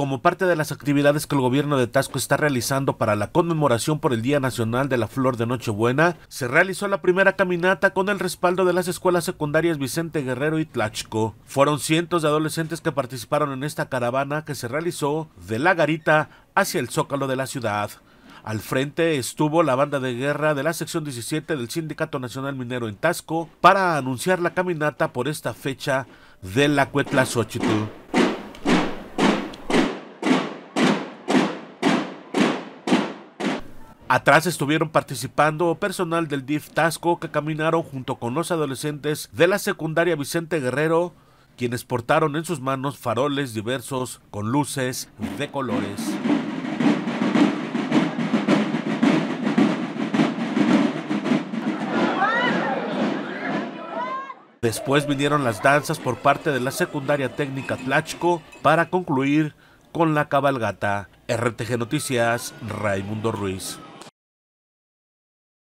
como parte de las actividades que el gobierno de Tasco está realizando para la conmemoración por el Día Nacional de la Flor de Nochebuena, se realizó la primera caminata con el respaldo de las escuelas secundarias Vicente Guerrero y Tlachco. Fueron cientos de adolescentes que participaron en esta caravana que se realizó de la garita hacia el zócalo de la ciudad. Al frente estuvo la banda de guerra de la sección 17 del Sindicato Nacional Minero en Tasco para anunciar la caminata por esta fecha de la Cuetla Xochitl. Atrás estuvieron participando personal del DIF Tasco que caminaron junto con los adolescentes de la secundaria Vicente Guerrero, quienes portaron en sus manos faroles diversos con luces de colores. Después vinieron las danzas por parte de la secundaria técnica Tlachco para concluir con la cabalgata. RTG Noticias, Raimundo Ruiz.